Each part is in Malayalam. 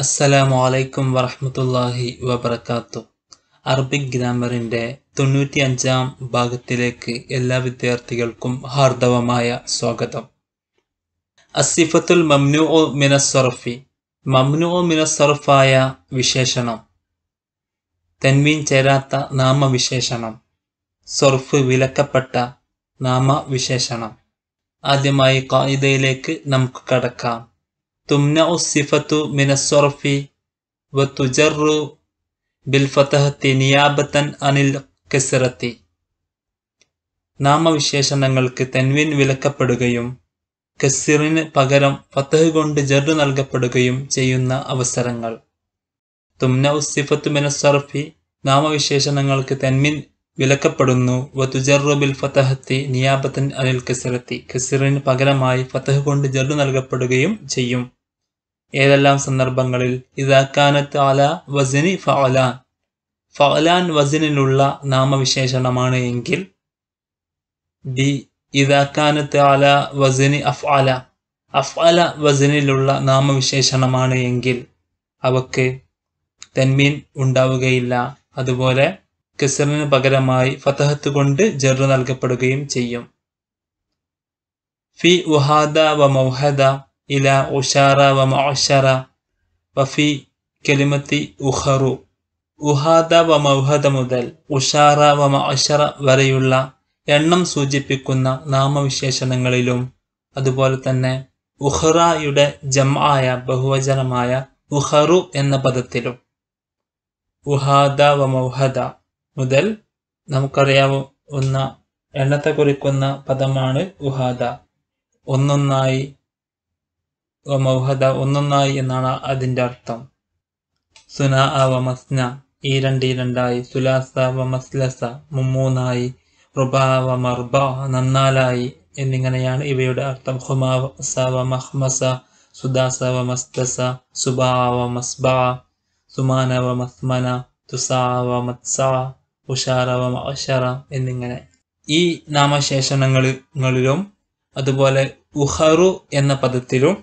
അസ്സലാമു അലൈക്കും വറഹമത്തല്ലാഹി വബർക്കാത്തു അറബിക് ഗ്രാമറിൻ്റെ തൊണ്ണൂറ്റി അഞ്ചാം ഭാഗത്തിലേക്ക് എല്ലാ വിദ്യാർത്ഥികൾക്കും ഹാർദവമായ സ്വാഗതം അസിഫത്തുൽ മമ്നു ഒ മിനസ്വറഫി മമ്നു ഒ മിനസ്വറഫായ വിശേഷണം തൻവീൻ ചേരാത്ത നാമവിശേഷണം സൊർഫ് വിലക്കപ്പെട്ട നാമവിശേഷണം ആദ്യമായി കായിതയിലേക്ക് നമുക്ക് കടക്കാം തുംന الصفة من الصرف وتجر ബിൽഫത്തഹത്തി നിയാബത്തൻ അനിൽ കെസിറത്തി നാമവിശേഷണങ്ങൾക്ക് തെൻവിൻ വിലക്കപ്പെടുകയും കെസിറിന് പകരം ഫത്തഹ് കൊണ്ട് ജറു നൽകപ്പെടുകയും ചെയ്യുന്ന അവസരങ്ങൾ തുമ്ന ഉസിഫത്തു മിനസ്വറഫി നാമവിശേഷണങ്ങൾക്ക് തെൻമിൻ വിലക്കപ്പെടുന്നു വതുജറു ബിൽ ഫത്തഹത്തി നിയാബത്തൻ അനിൽ കെസിറത്തി കെസിറിന് പകരമായി ഫത്തഹ് കൊണ്ട് ജറു നൽകപ്പെടുകയും ചെയ്യും ഏതെല്ലാം സന്ദർഭങ്ങളിൽ ഇതാക്കാനത്ത് അല വസനി ഫഅലാൻ ഫഅലാൻ വസനിലുള്ള നാമവിശേഷണമാണ് എങ്കിൽ ഡി ഇതാക്കാനത്ത് അല വസനി അഫ് അല അഫ് അല വസിനിലുള്ള നാമവിശേഷണമാണ് എങ്കിൽ അവക്ക് തെന്മീൻ ഉണ്ടാവുകയില്ല അതുപോലെ കിസറിന് പകരമായി ഫതഹത്ത് കൊണ്ട് ജെറു നൽകപ്പെടുകയും ചെയ്യും ഫി ഉഹാദ വ മൗഹദ ഉഷാറ أشارة ومعشرة വഫി കെലിമത്തി ഉഹറു ഉഹാദ വ മൗഹദ മുതൽ ഉഷാറ വ മഅഷറ വരെയുള്ള എണ്ണം സൂചിപ്പിക്കുന്ന നാമവിശേഷണങ്ങളിലും അതുപോലെ തന്നെ ഉഹ്റയുടെ ജംആയ ബഹുവചനമായ ഉഹറു എന്ന പദത്തിലും ഉഹാദ വ മൗഹദ മുതൽ നമുക്കറിയാവുന്ന എണ്ണത്തെ കുറിക്കുന്ന പദമാണ് ഉഹാദ ഒന്നൊന്നായി വമൗഹദ ഒന്നൊന്നായി എന്നാണ് അതിൻ്റെ അർത്ഥം സുന അ വമസ്ന ഈ രണ്ട് രണ്ടായി സുലാസ വമസ്ലസ മുമ്മൂന്നായി റുബാ നന്നാലായി എന്നിങ്ങനെയാണ് ഇവയുടെ അർത്ഥം ഹുമാസ വമഹ്മസ സുദാസ വമസ്തസ സുബാ സുമാന വമസ്മന തുസാ എന്നിങ്ങനെ ഈ നാമശേഷണങ്ങളിലും അതുപോലെ ഉഹറു എന്ന പദത്തിലും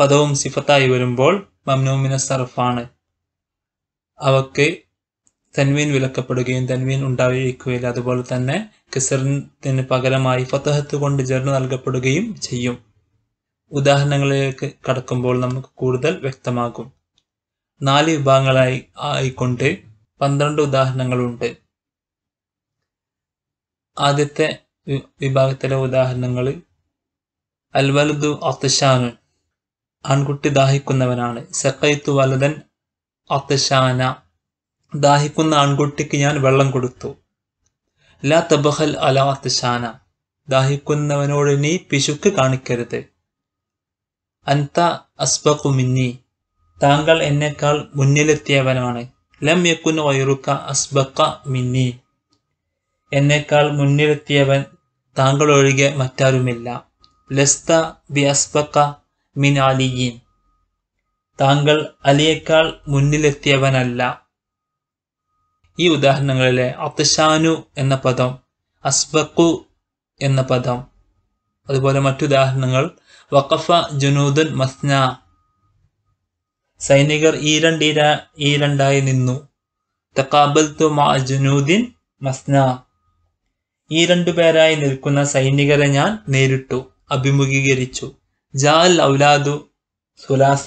പദവും സിഫത്തായി വരുമ്പോൾ മംനൂമിന സർഫാണ് അവക്ക് തൻവീൻ വിലക്കപ്പെടുകയും തൻവീൻ ഉണ്ടായിരിക്കുകയില്ല അതുപോലെ തന്നെ കിസറിന് പകരമായി ഫത്തഹത്ത് കൊണ്ട് ജർന്ന് നൽകപ്പെടുകയും ചെയ്യും ഉദാഹരണങ്ങളിലേക്ക് കടക്കുമ്പോൾ നമുക്ക് കൂടുതൽ വ്യക്തമാകും നാല് വിഭാഗങ്ങളായി ആയിക്കൊണ്ട് പന്ത്രണ്ട് ഉദാഹരണങ്ങളുണ്ട് ആദ്യത്തെ വിഭാഗത്തിലെ ഉദാഹരണങ്ങൾ അൽവലുദു അത്തഷാനുൻ ആൺകുട്ടി ദാഹിക്കുന്നവനാണ് സക്കൈത്തു വലതൻ അത്തശാന ദാഹിക്കുന്ന ആൺകുട്ടിക്ക് ഞാൻ വെള്ളം കൊടുത്തു ലാ തബഹൽ അല അത്തശാന ദാഹിക്കുന്നവനോട് നീ പിശുക്ക് കാണിക്കരുത് അൻത അസ്ബഖു മിന്നി താങ്കൾ എന്നെക്കാൾ മുന്നിലെത്തിയവനാണ് ലം യക്കുൻ വൈറുക്ക അസ്ബക്ക മിന്നി എന്നെക്കാൾ മുന്നിലെത്തിയവൻ താങ്കൾ ഒഴികെ മറ്റാരുമില്ല ലസ്ത ബി അസ്ബക്ക മിനാലിയിൻ താങ്കൾ അലിയേക്കാൾ മുന്നിലെത്തിയവനല്ല ഈ ഉദാഹരണങ്ങളിലെ അത്തഷാനു എന്ന പദം അസ്ബക്കു എന്ന പദം അതുപോലെ മറ്റുദാഹരണങ്ങൾ വഖഫ ജുനൂദൻ മസ്ന സൈനികർ ഈ രണ്ടീര ഈ രണ്ടായി നിന്നു തക്കാബൽത്തു മാ ജുനൂദിൻ മസ്ന ഈ രണ്ടു പേരായി നിൽക്കുന്ന സൈനികരെ ഞാൻ നേരിട്ടു അഭിമുഖീകരിച്ചു ജാൽ ഔലാദു സുലാസ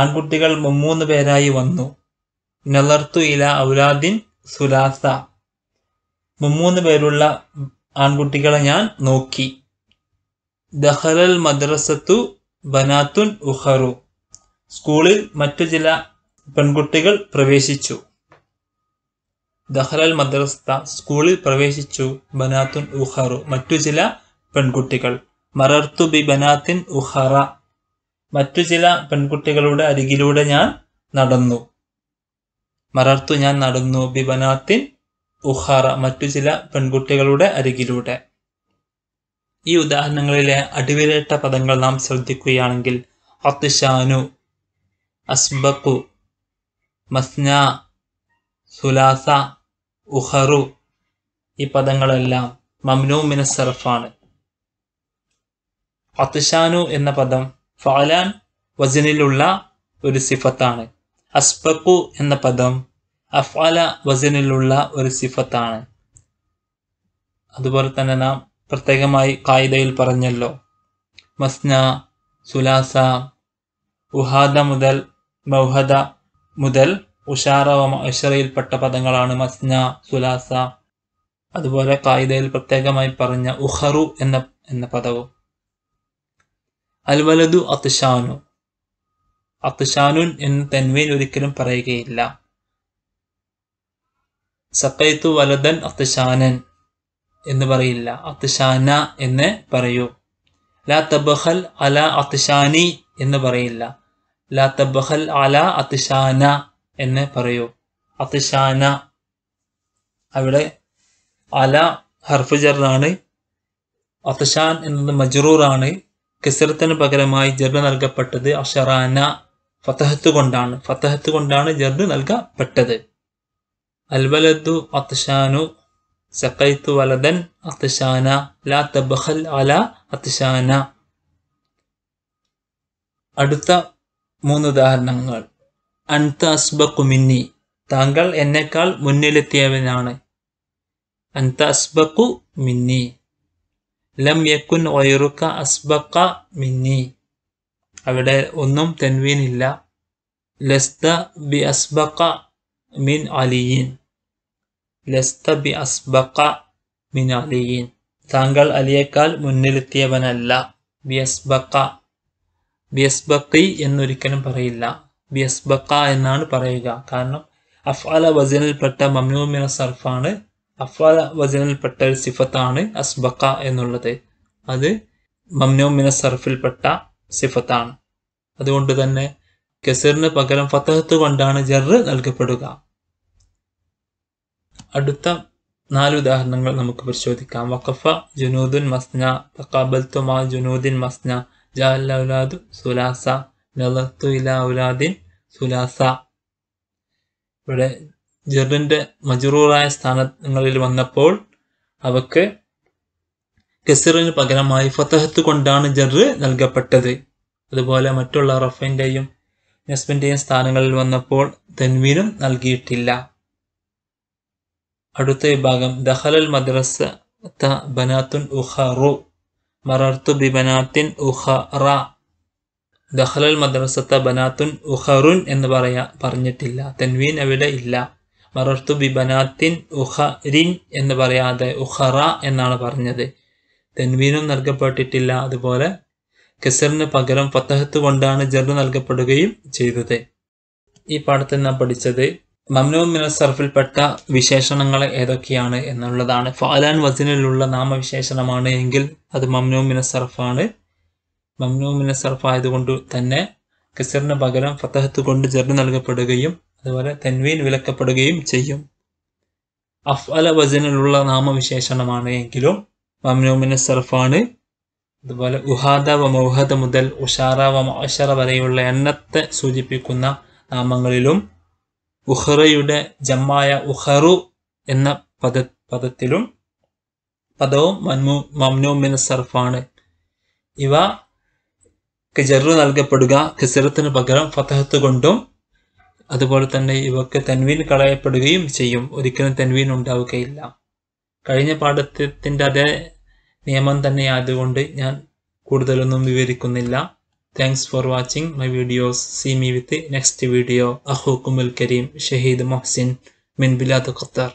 ആൺകുട്ടികൾ മൂന്ന് പേരായി വന്നു നലർത്തു ഇല ഔലാദിൻ സുലാസ മുമ്മൂന്ന് പേരുള്ള ആൺകുട്ടികളെ ഞാൻ നോക്കി ദഹലൽ മദ്രസത്തു ബനാത്തുൻ ഉഹറു സ്കൂളിൽ മറ്റു ചില പെൺകുട്ടികൾ പ്രവേശിച്ചു ദഹലൽ മദ്രസ സ്കൂളിൽ പ്രവേശിച്ചു ബനാത്തുൻ ഉഹറു മറ്റു ചില പെൺകുട്ടികൾ മറർത്തു ബി ബനാത്തിൻ ഉഹറ മറ്റു ചില പെൺകുട്ടികളുടെ അരികിലൂടെ ഞാൻ നടന്നു മറർത്തു ഞാൻ നടന്നു ബി ബനാത്തിൻ ഉഹറ മറ്റു ചില പെൺകുട്ടികളുടെ അരികിലൂടെ ഈ ഉദാഹരണങ്ങളിലെ അടിവിരട്ട പദങ്ങൾ നാം ശ്രദ്ധിക്കുകയാണെങ്കിൽ അത്ഷാനു അസ്ബക്കു മസ്ന സുലാസ ഉഹറു ഈ പദങ്ങളെല്ലാം മംനു മിനസറഫാണ് അത്ഷാനു എന്ന പദം ഫലാൻ വസനിലുള്ള ഒരു സിഫത്താണ് അസ്പക്കു എന്ന പദം അഫാല വസനിലുള്ള ഒരു സിഫത്താണ് അതുപോലെ തന്നെ നാം പ്രത്യേകമായി കായികയിൽ പറഞ്ഞല്ലോ മസ്ന സുലാസ ഉഹാദ മുതൽ മൗഹദ മുതൽ ഉഷാറയിൽപ്പെട്ട പദങ്ങളാണ് മസ്ന സുലാസ അതുപോലെ കായികയിൽ പ്രത്യേകമായി പറഞ്ഞ ഉഹറു എന്ന എന്ന പദവും അൽവലതു അത്ഷാനു അത്ഷാനുൻ എന്ന് തന്മയിൽ ഒരിക്കലും പറയുകയില്ല സക്കൈത്തു വലതൻ അത്ഷാനൻ എന്ന് പറയില്ല അത്ഷാന എന്ന് പറയൂ ലാ തബഹൽ അല അത്ഷാനി എന്ന് പറയില്ല ലാ തബഹൽ അല അത്ഷാന എന്ന് പറയൂ അത്ഷാന അവിടെ അല ഹർഫ് ജറാണ് അത്ഷാൻ എന്നത് മജ്റൂറാണ് കെസറത്തിന് പകരമായി ജർബ് നൽകപ്പെട്ടത് അഷറാന ഫത്തഹത്ത് കൊണ്ടാണ് ഫത്തഹത്ത് കൊണ്ടാണ് ജർബ് നൽകപ്പെട്ടത് അൽവലദു അത്ഷാനു സക്കൈത്തു വലദൻ അത്ഷാന ലാ തബഹൽ അല അത്ഷാന അടുത്ത മൂന്ന് ഉദാഹരണങ്ങൾ അൻത അസ്ബക്കുമിന്നി താങ്കൾ എന്നേക്കാൾ മുന്നിലെത്തിയവനാണ് അൻത അസ്ബക്കു മിന്നി ലം യക്കുൻ വൈറുക്ക അസ്ബക്ക മിന്നി അവിടെ ഒന്നും തെൻവീനില്ല ഇല്ല ലസ്ത ബി അസ്ബക്ക മിൻ അലിയിൻ ലസ്ത ബി അസ്ബക്ക മിൻ അലിയിൻ താങ്കൾ അലിയേക്കാൾ മുന്നിലെത്തിയവനല്ല ബി അസ്ബക്ക ബി അസ്ബക്കി എന്നൊരിക്കലും പറയില്ല ബി അസ്ബക്ക എന്നാണ് പറയുക കാരണം അഫ്അല വസനിൽപ്പെട്ട മമ്നൂമിന സർഫാണ് അഫ്വാദ വചനിൽപ്പെട്ട ഒരു സിഫത്താണ് അസ്ബക്ക എന്നുള്ളത് അത് മംനോമിന സർഫിൽപ്പെട്ട സിഫത്താണ് അതുകൊണ്ട് തന്നെ കസീറിന് പകരം ഫത്തഹത്ത് കൊണ്ടാണ് ജറ് നൽകപ്പെടുക അടുത്ത നാല് ഉദാഹരണങ്ങൾ നമുക്ക് പരിശോധിക്കാം വഖഫ ജുനൂദുൻ മസ്ന തക്കാബൽത്തുമാ ജുനൂദിൻ മസ്ന ജാഅല്ല സുലാസ നലത്തു ഇല ഉലാദിൻ സുലാസ ഇവിടെ ജറിന്റെ മജറൂറായ സ്ഥാനങ്ങളിൽ വന്നപ്പോൾ അവക്ക് കെസിറിന് പകരമായി ഫത്തഹത്ത് കൊണ്ടാണ് ജറ് നൽകപ്പെട്ടത് അതുപോലെ മറ്റുള്ള റഫൈൻ്റെയും നസ്ബിൻ്റെയും സ്ഥാനങ്ങളിൽ വന്നപ്പോൾ തെൻവീനും നൽകിയിട്ടില്ല അടുത്ത വിഭാഗം ദഹലൽ മദ്രസ ബനാത്തുൻ ഉഹറു മറർത്തു ബി ബനാത്തിൻ ഉഹറ ദഹലൽ മദ്രസത്ത ബനാത്തുൻ ഉഹറുൻ എന്ന് പറയാ പറഞ്ഞിട്ടില്ല തെൻവീൻ അവിടെ ഇല്ല മറർത്തു ബിബനാത്തിൻ ഉഹരിൻ എന്ന് പറയാതെ ഉഹറ എന്നാണ് പറഞ്ഞത് തെൻവീനും നൽകപ്പെട്ടിട്ടില്ല അതുപോലെ കെസറിന് പകരം ഫത്തഹത്ത് കൊണ്ടാണ് ജറു നൽകപ്പെടുകയും ചെയ്തത് ഈ പാഠത്തിൽ നാം പഠിച്ചത് മംനൂ മിനസർഫിൽപ്പെട്ട വിശേഷണങ്ങൾ ഏതൊക്കെയാണ് എന്നുള്ളതാണ് ഫാലാൻ വസിനിലുള്ള നാമവിശേഷണമാണ് എങ്കിൽ അത് മംനൂ മിനസർഫാണ് മംനൂ മിനസർഫായതുകൊണ്ട് ആയതുകൊണ്ട് തന്നെ കെസറിന് പകരം ഫത്തഹത്ത് കൊണ്ട് ജറു നൽകപ്പെടുകയും അതുപോലെ തെൻവീൻ വിലക്കപ്പെടുകയും ചെയ്യും അഫ്അല വസനിലുള്ള നാമവിശേഷണമാണ് എങ്കിലും മംനൂമിന് സർഫാണ് അതുപോലെ ഉഹാദ വ മൗഹദ മുതൽ ഉഷാറ വ മഷറ വരെയുള്ള എണ്ണത്തെ സൂചിപ്പിക്കുന്ന നാമങ്ങളിലും ഉഹറയുടെ ജമ്മായ ഉഹറു എന്ന പദ പദത്തിലും പദവും മൻമു സർഫാണ് ഇവ ജറു നൽകപ്പെടുക കിസറത്തിന് പകരം ഫതഹത്ത് കൊണ്ടും അതുപോലെ തന്നെ ഇവക്ക് തെൻവീൻ കളയപ്പെടുകയും ചെയ്യും ഒരിക്കലും തെൻവീൻ ഉണ്ടാവുകയില്ല കഴിഞ്ഞ പാഠത്തിൻ്റെ അതേ നിയമം തന്നെ ആയതുകൊണ്ട് ഞാൻ കൂടുതലൊന്നും വിവരിക്കുന്നില്ല thanks for watching my videos see me with next video അഹൂക്കുമുൽ കരീം ഷഹീദ് മൊഹ്സിൻ മിൻ ബിലാദ് ഖത്തർ